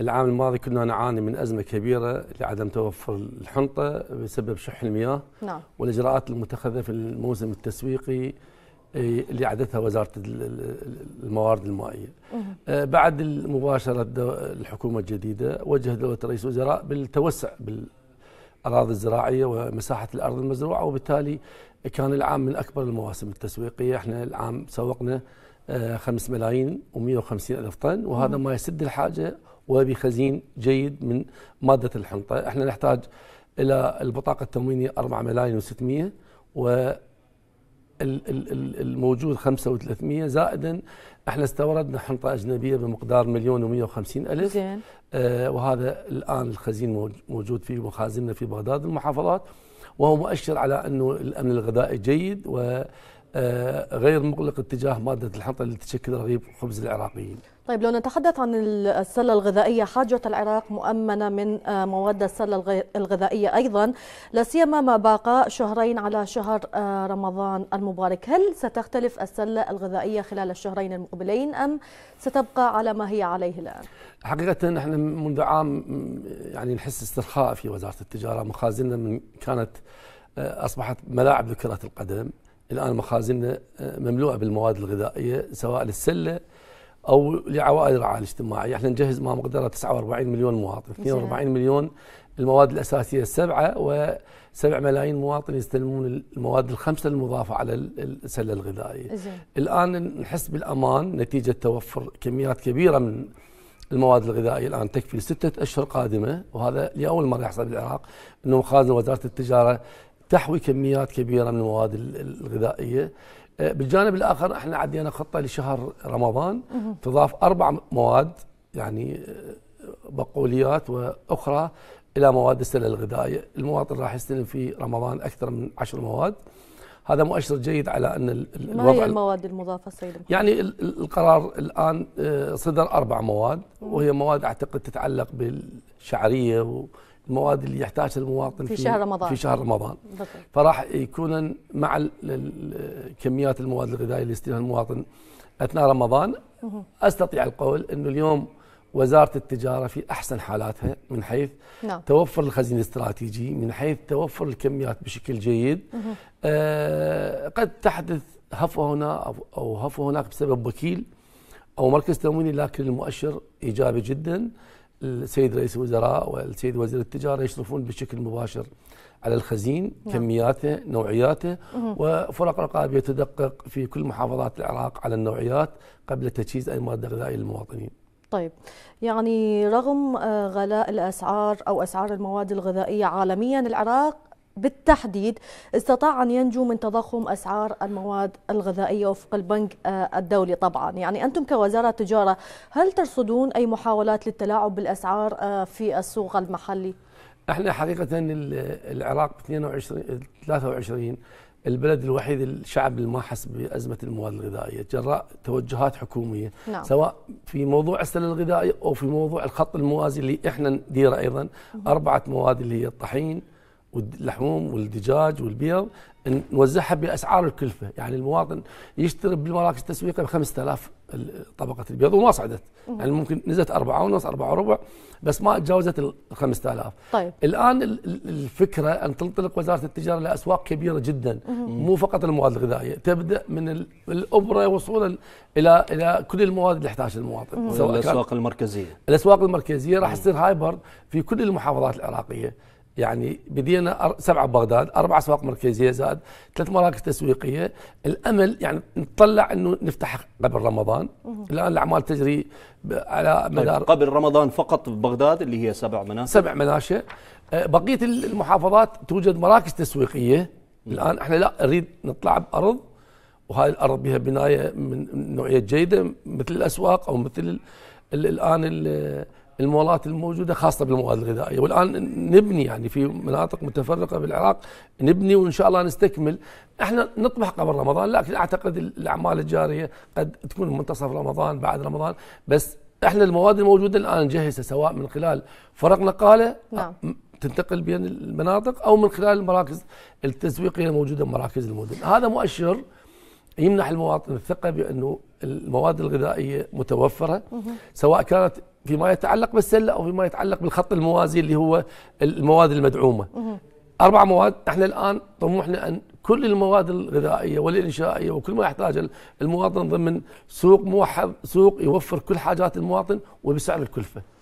العام الماضي كنا نعاني من أزمة كبيرة لعدم توفر الحنطة بسبب شح المياه نعم. والإجراءات المتخذة في الموسم التسويقي إيه، اللي عدتها وزارة الموارد المائية مه. آه، بعد مباشرة الحكومة الجديدة وجه دولة رئيس الوزراء بالتوسع بالأراضي الزراعية ومساحة الأرض المزروعة وبالتالي كان العام من أكبر المواسم التسويقية احنا العام سوقنا 5 آه، ملايين و150 ألف طن وهذا مه. ما يسد الحاجة وبخزين جيد من مادة الحنطة احنا نحتاج إلى البطاقة التموينية 4 ملايين و600 و الموجود 5 و300 زائدا احنا استوردنا حنطه اجنبيه بمقدار مليون و150 الف زين. آه وهذا الان الخزين موجود في مخازننا في بغداد المحافظات وهو مؤشر على انه الامن الغذائي جيد و آه، غير مغلق اتجاه مادة الحنطة اللي تشكل رغيف خبز العراقيين طيب لو نتحدث عن السلة الغذائية حاجة العراق مؤمنة من آه، مواد السلة الغذائية أيضا لا سيما ما باقى شهرين على شهر آه، رمضان المبارك هل ستختلف السلة الغذائية خلال الشهرين المقبلين أم ستبقى على ما هي عليه الآن؟ حقيقة نحن منذ عام يعني نحس استرخاء في وزارة التجارة مخازننا من كانت أصبحت ملاعب لكرة القدم الآن مخازننا آه، مملوءة بالمواد الغذائية سواء للسلة أو لعوائل الرعاية الاجتماعية احنا نجهز ما مقدره 49 مليون مواطن 42 مليون المواد الأساسية السبعة و7 ملايين مواطن يستلمون المواد الخمسة المضافة على السلة الغذائية زي. الآن نحس بالأمان نتيجة توفر كميات كبيرة من المواد الغذائية الآن تكفي لستة أشهر قادمة وهذا لأول مرة يحصل بالعراق أنه مخازن وزارة التجارة تحوي كميات كبيره من المواد الغذائيه آه، بالجانب الاخر احنا عدينا خطه لشهر رمضان تضاف اربع مواد يعني بقوليات آه، واخرى الى مواد السله الغذائيه، المواطن راح يستلم في رمضان اكثر من عشر مواد. هذا مؤشر جيد على ان الوضع ما هي المواد المضافه سيد يعني القرار الان آه، صدر اربع مواد وهي مواد اعتقد تتعلق بالشعريه و المواد اللي يحتاجها المواطن في, في شهر رمضان في شهر رمضان بالضبط. فراح يكون مع كميات المواد الغذائيه اللي يستلمها المواطن اثناء رمضان مه. استطيع القول انه اليوم وزاره التجاره في احسن حالاتها من حيث نعم. توفر الخزين الاستراتيجي من حيث توفر الكميات بشكل جيد آه قد تحدث هفوه هنا او هفوه هناك بسبب وكيل او مركز تمويني لكن المؤشر ايجابي جدا السيد رئيس الوزراء والسيد وزير التجاره يشرفون بشكل مباشر على الخزين نعم. كمياته نوعياته مه. وفرق رقابيه تدقق في كل محافظات العراق على النوعيات قبل تجهيز اي مواد غذائيه للمواطنين طيب يعني رغم آه، غلاء الاسعار او اسعار المواد الغذائيه عالميا العراق بالتحديد استطاع أن ينجو من تضخم أسعار المواد الغذائية وفق البنك آه، الدولي طبعا يعني أنتم كوزارة تجارة هل ترصدون أي محاولات للتلاعب بالأسعار آه، في السوق المحلي؟ احنا حقيقة العراق ب 22 23 البلد الوحيد الشعب اللي ما حس بأزمة المواد الغذائية جراء توجهات حكومية نعم. سواء في موضوع السلة الغذائية أو في موضوع الخط الموازي اللي احنا نديره أيضا أربعة مواد اللي هي الطحين واللحوم والدجاج والبيض نوزعها باسعار الكلفه يعني المواطن يشتري بالمراكز التسويق ب 5000 طبقه البيض وما صعدت يعني ممكن نزلت أربعة ونص أربعة وربع بس ما تجاوزت ال 5000 طيب الان الفكره ان تنطلق وزاره التجاره لاسواق كبيره جدا مو فقط المواد الغذائيه تبدا من الابره وصولا الى الى كل المواد اللي يحتاجها المواطن الاسواق المركزيه الاسواق المركزيه راح تصير هايبر في كل المحافظات العراقيه يعني بدينا سبعه بغداد، اربع اسواق مركزيه زاد ثلاث مراكز تسويقيه الامل يعني نطلع انه نفتح قبل رمضان الان الاعمال تجري على طيب، مدار طيب قبل رمضان فقط ببغداد اللي هي سبع مناشئ سبع مناشئ آه، بقيه المحافظات توجد مراكز تسويقيه الان احنا لا نريد نطلع بارض وهذه الارض بها بنايه من نوعيه جيده مثل الاسواق او مثل الان المولات الموجوده خاصه بالمواد الغذائيه والان نبني يعني في مناطق متفرقه بالعراق نبني وان شاء الله نستكمل احنا نطمح قبل رمضان لكن اعتقد الاعمال الجاريه قد تكون منتصف رمضان بعد رمضان بس احنا المواد الموجوده الان نجهزها سواء من خلال فرق نقاله نعم. تنتقل بين المناطق او من خلال المراكز التسويقيه الموجوده بمراكز المدن هذا مؤشر يمنح المواطن الثقة بأنه المواد الغذائية متوفرة سواء كانت فيما يتعلق بالسلة أو فيما يتعلق بالخط الموازي اللي هو المواد المدعومة أربع مواد احنا الآن طموحنا أن كل المواد الغذائية والإنشائية وكل ما يحتاج المواطن ضمن سوق موحد سوق يوفر كل حاجات المواطن وبسعر الكلفة